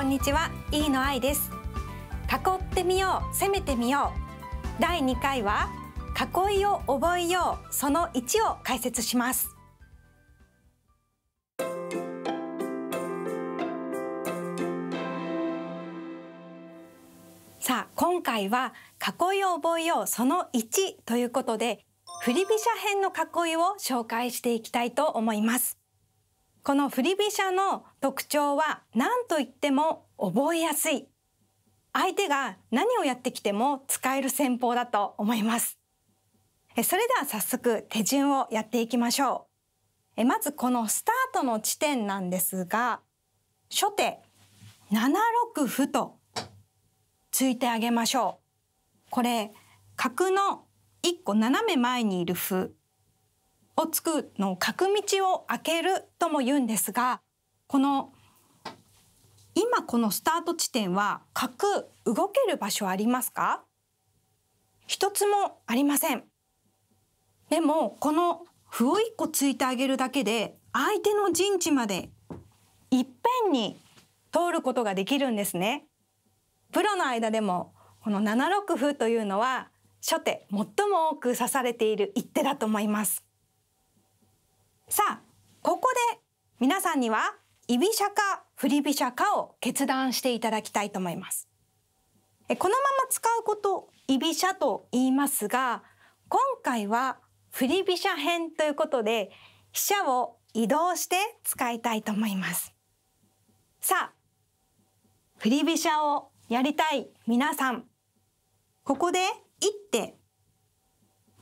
こんにちは、E の愛です囲ってみよう、攻めてみよう第2回は囲いを覚えよう、その1を解説しますさあ今回は囲いを覚えようその1ということで振り飛車編の囲いを紹介していきたいと思いますこの振り飛車の特徴は何と言っても覚えやすい相手が何をやってきても使える戦法だと思いますそれでは早速手順をやっていきましょうまずこのスタートの地点なんですが初手7六歩と突いてあげましょうこれ角の1個斜め前にいる歩をつくのを角道を開けるとも言うんですがこの今このスタート地点は角動ける場所ありますか一つもありませんでもこの歩を一個ついてあげるだけで相手の陣地までいっぺんに通ることができるんですねプロの間でもこの7六歩というのは初手最も多く指されている一手だと思いますさあここで皆さんには居飛車か振り飛車かを決断していただきたいと思いますこのまま使うこと居飛車と言いますが今回は振り飛車編ということで飛車を移動して使いたいと思いますさあ振り飛車をやりたい皆さんここで一手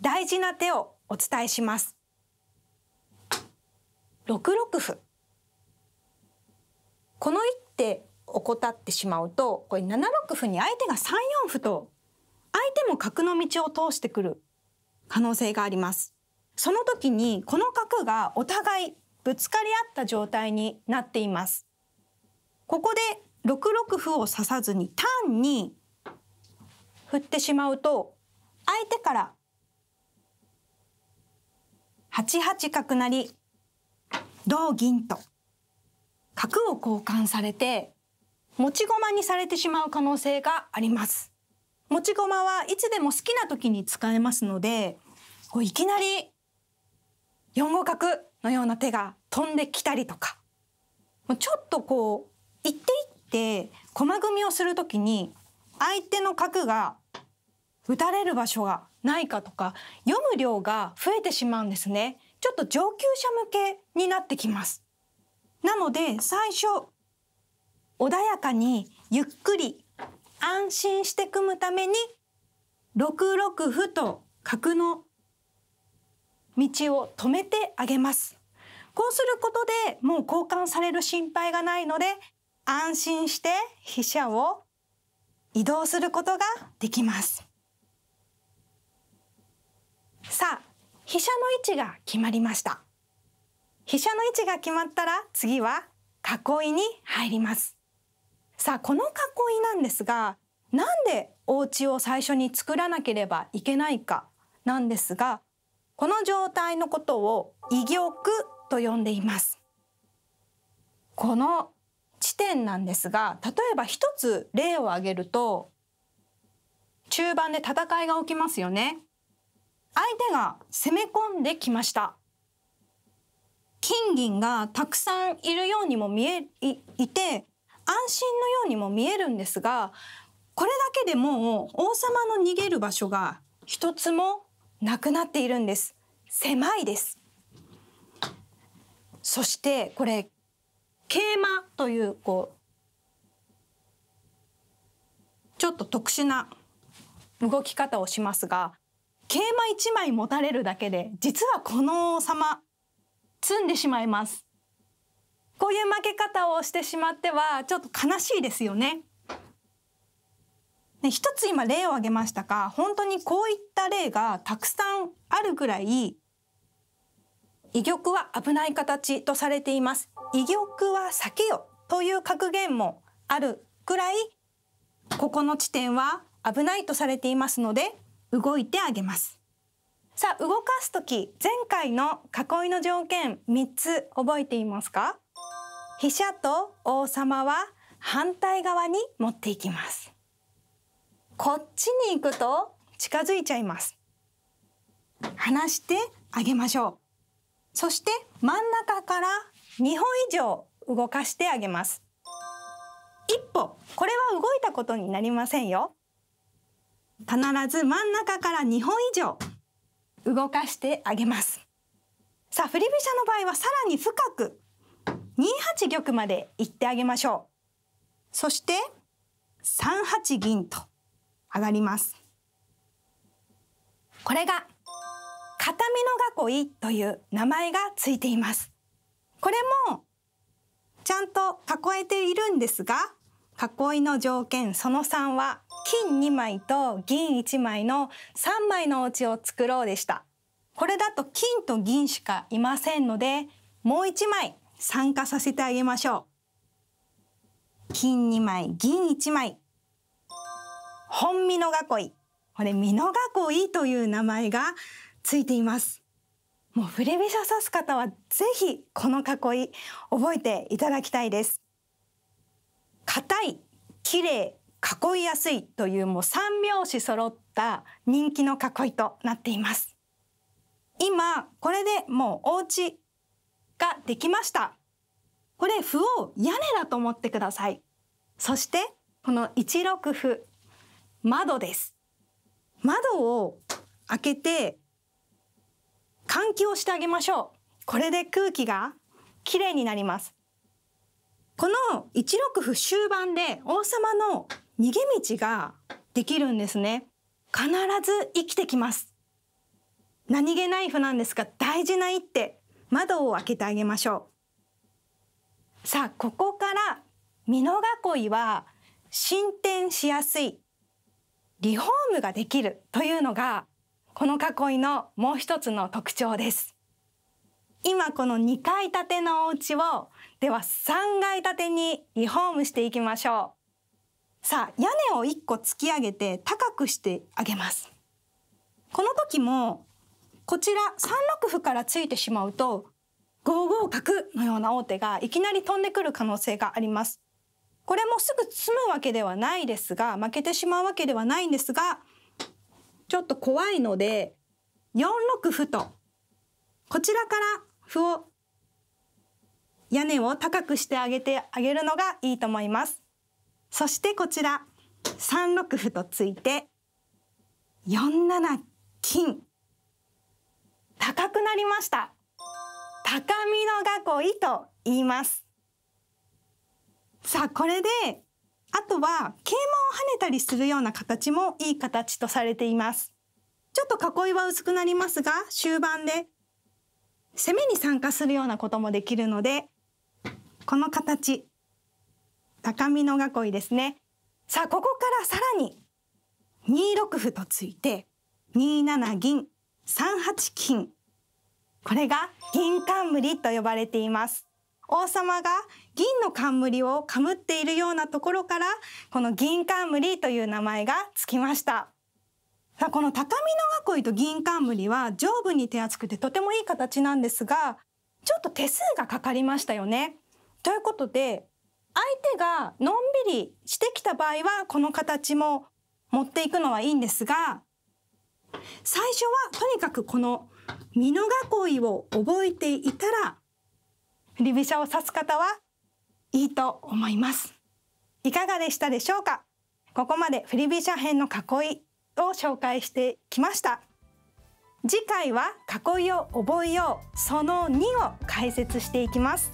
大事な手をお伝えします6六歩この一手を怠ってしまうとこれ7六歩に相手が3四歩と相手も角の道を通してくる可能性があります。その時にこの角がお互いぶつかり合った状態になっています。ここで6六歩を指さずに単に振ってしまうと相手から8八角成同銀と角を交換されて持ち駒にされてしまう可能性があります持ち駒はいつでも好きな時に使えますのでこういきなり4五角のような手が飛んできたりとかちょっとこう一手一手駒組みをする時に相手の角が打たれる場所がないかとか読む量が増えてしまうんですね。ちょっと上級者向けになってきます。なので最初穏やかにゆっくり安心して組むために6六歩と角の道を止めてあげます。こうすることでもう交換される心配がないので安心して飛車を移動することができます。さあ飛車の位置が決まりました飛車の位置が決まったら次は囲いに入りますさあこの囲いなんですがなんでお家を最初に作らなければいけないかなんですがこの状態のことを異玉と呼んでいますこの地点なんですが例えば一つ例を挙げると中盤で戦いが起きますよね相手が攻め込んできました。金銀がたくさんいるようにも見えいて安心のようにも見えるんですがこれだけでもう王様の逃げる場所が一つもなくなっているんです狭いですそしてこれ桂馬というこうちょっと特殊な動き方をしますが桂馬1枚持たれるだけで実はこの王様詰んでしまいますこういう負け方をしてしまってはちょっと悲しいですよね。で一つ今例を挙げましたが本当にこういった例がたくさんあるぐらい威玉は危ない形とされています。威玉は避けよという格言もあるぐらいここの地点は危ないとされていますので動いてあげます。さあ動かす時前回の囲いの条件3つ覚えていますか飛車と王様は反対側に持っていきますこっちに行くと近づいちゃいます離してあげましょうそして真ん中から2歩以上動かしてあげます一歩これは動いたことになりませんよ必ず真ん中から2本以上動かしてあげます。さあ振り飛車の場合はさらに深く2八玉まで行ってあげましょう。そして3八銀と上がります。これが片身の囲いという名前がついています。これもちゃんと囲えているんですが囲いの条件その3は金2枚と銀1枚の3枚のお家を作ろうでした。これだと金と銀しかいませんので、もう1枚参加させてあげましょう。金2枚、銀1枚。本美濃囲い。これ、美濃囲いという名前がついています。もう振り飛車指す方はぜひこの囲い覚えていただきたいです。硬い、綺麗、囲いやすいというもう3拍子揃った人気の囲いとなっています。今これでもうお家ができました。これ歩を屋根だと思ってください。そしてこの1六歩窓です。窓を開けて換気をしてあげましょう。これで空気がきれいになります。この1六歩終盤で王様の逃げ道ができるんですね必ず生きてきます何気ない歩なんですが大事な一手窓を開けてあげましょうさあここから美濃囲いは進展しやすいリフォームができるというのがこの囲いのもう一つの特徴です今この2階建てのお家をでは3階建てにリフォームしていきましょうさあ屋根を1個突き上げて高くしてあげますこの時もこちら3六歩からついてしまうと5五角のような王手がいきなり飛んでくる可能性がありますこれもすぐ済むわけではないですが負けてしまうわけではないんですがちょっと怖いので4六歩とこちらから歩を屋根を高くしてあげてあげるのがいいと思います。そしてこちら3六歩とついて4七金高くなりました高みの囲いと言いますさあこれであとは桂馬を跳ねたりするような形もいい形とされていますちょっと囲いは薄くなりますが終盤で攻めに参加するようなこともできるのでこの形高美の囲いですね。さあ、ここからさらに、2六歩とついて、2七銀、3八金。これが銀冠と呼ばれています。王様が銀の冠をかむっているようなところから、この銀冠という名前がつきました。さあ、この高見の囲いと銀冠は上部に手厚くてとてもいい形なんですが、ちょっと手数がかかりましたよね。ということで、相手がのんびりしてきた場合はこの形も持っていくのはいいんですが最初はとにかくこの美濃囲いを覚えていたら振り飛車を指す方はいいと思います。いかがでしたでしょうかここまで振り飛車編の囲いを紹介してきました。次回は囲いを覚えようその2を解説していきます。